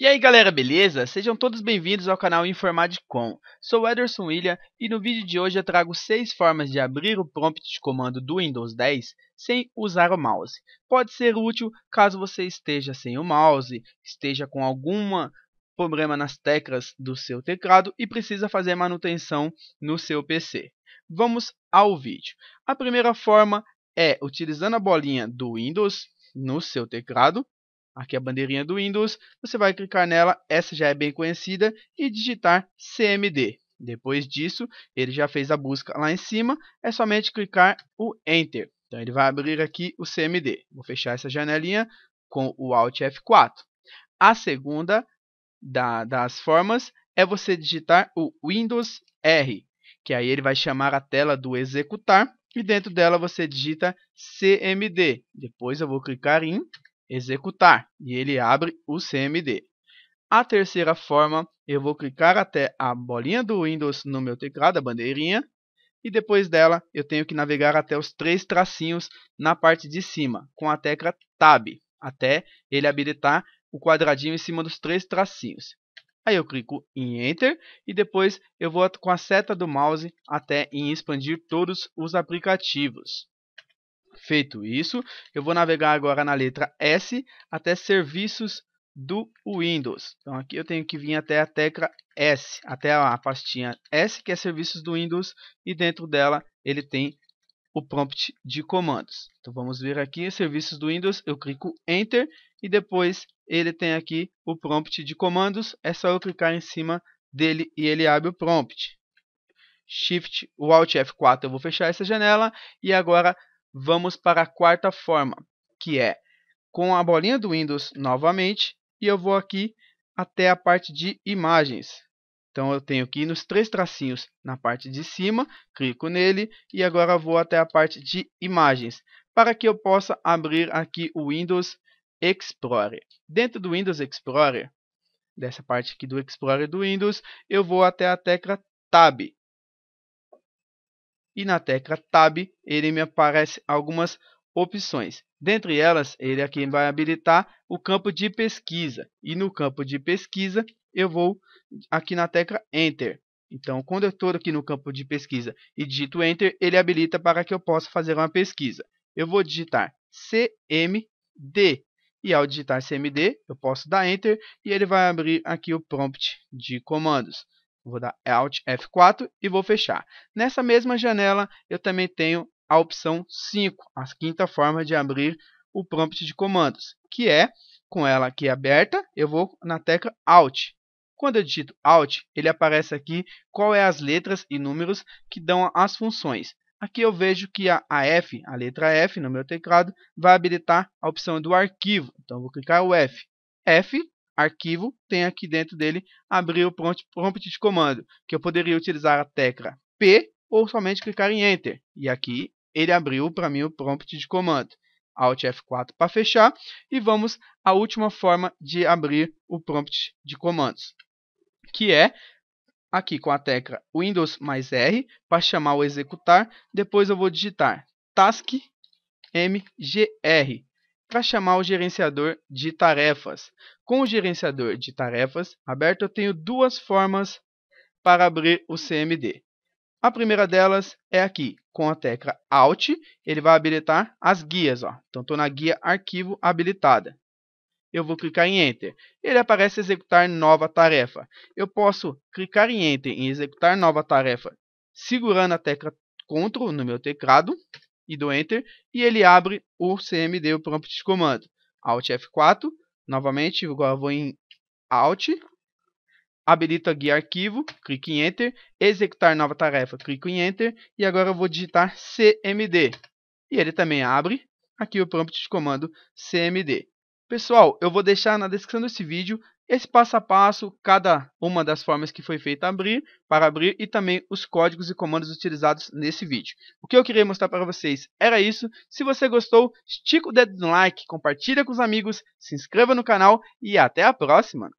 E aí galera, beleza? Sejam todos bem-vindos ao canal Informaticom. Sou Ederson William e no vídeo de hoje eu trago 6 formas de abrir o prompt de comando do Windows 10 sem usar o mouse. Pode ser útil caso você esteja sem o mouse, esteja com algum problema nas teclas do seu teclado e precisa fazer manutenção no seu PC. Vamos ao vídeo. A primeira forma é utilizando a bolinha do Windows no seu teclado Aqui a bandeirinha do Windows, você vai clicar nela, essa já é bem conhecida, e digitar CMD. Depois disso, ele já fez a busca lá em cima, é somente clicar o Enter. Então ele vai abrir aqui o CMD. Vou fechar essa janelinha com o Alt F4. A segunda da, das formas é você digitar o Windows R, que aí ele vai chamar a tela do executar e dentro dela você digita CMD. Depois eu vou clicar em executar e ele abre o CMD. A terceira forma, eu vou clicar até a bolinha do Windows no meu teclado, a bandeirinha, e depois dela eu tenho que navegar até os três tracinhos na parte de cima, com a tecla Tab, até ele habilitar o quadradinho em cima dos três tracinhos. Aí eu clico em Enter e depois eu vou com a seta do mouse até em expandir todos os aplicativos. Feito isso, eu vou navegar agora na letra S até serviços do Windows. Então aqui eu tenho que vir até a tecla S, até a pastinha S, que é serviços do Windows, e dentro dela ele tem o prompt de comandos. Então vamos ver aqui, serviços do Windows, eu clico Enter e depois ele tem aqui o prompt de comandos, é só eu clicar em cima dele e ele abre o prompt. Shift, o Alt F4 eu vou fechar essa janela e agora vamos para a quarta forma, que é com a bolinha do Windows novamente e eu vou aqui até a parte de imagens. Então eu tenho aqui nos três tracinhos na parte de cima, clico nele e agora vou até a parte de imagens, para que eu possa abrir aqui o Windows Explorer. Dentro do Windows Explorer, dessa parte aqui do Explorer do Windows, eu vou até a tecla Tab e na tecla Tab ele me aparece algumas opções. Dentre elas, ele aqui é vai habilitar o campo de pesquisa. E no campo de pesquisa, eu vou aqui na tecla Enter. Então, quando eu estou aqui no campo de pesquisa e digito Enter, ele habilita para que eu possa fazer uma pesquisa. Eu vou digitar CMD. E ao digitar CMD, eu posso dar Enter e ele vai abrir aqui o prompt de comandos. Vou dar Alt F4 e vou fechar. Nessa mesma janela, eu também tenho a opção 5, a quinta forma de abrir o prompt de comandos, que é, com ela aqui aberta, eu vou na tecla Alt. Quando eu digito Alt, ele aparece aqui qual é as letras e números que dão as funções. Aqui eu vejo que a, F, a letra F no meu teclado, vai habilitar a opção do arquivo. Então, vou clicar o F. F arquivo, tem aqui dentro dele abrir o prompt de comando, que eu poderia utilizar a tecla P ou somente clicar em Enter. E aqui ele abriu para mim o prompt de comando. Alt F4 para fechar. E vamos à última forma de abrir o prompt de comandos, que é aqui com a tecla Windows mais R para chamar o executar. Depois eu vou digitar task mgr para chamar o gerenciador de tarefas. Com o gerenciador de tarefas aberto, eu tenho duas formas para abrir o CMD. A primeira delas é aqui, com a tecla Alt, ele vai habilitar as guias. Ó. Então, estou na guia Arquivo habilitada. Eu vou clicar em Enter. Ele aparece Executar nova tarefa. Eu posso clicar em Enter em Executar nova tarefa segurando a tecla Ctrl no meu teclado e do Enter, e ele abre o CMD, o prompt de comando. Alt F4, novamente, agora vou em Alt, habilito guia arquivo, clico em Enter, executar nova tarefa, clico em Enter, e agora vou digitar CMD. E ele também abre aqui o prompt de comando CMD. Pessoal, eu vou deixar na descrição desse vídeo esse passo a passo, cada uma das formas que foi feita abrir, para abrir e também os códigos e comandos utilizados nesse vídeo. O que eu queria mostrar para vocês era isso. Se você gostou, estica o dedo no like, compartilha com os amigos, se inscreva no canal e até a próxima!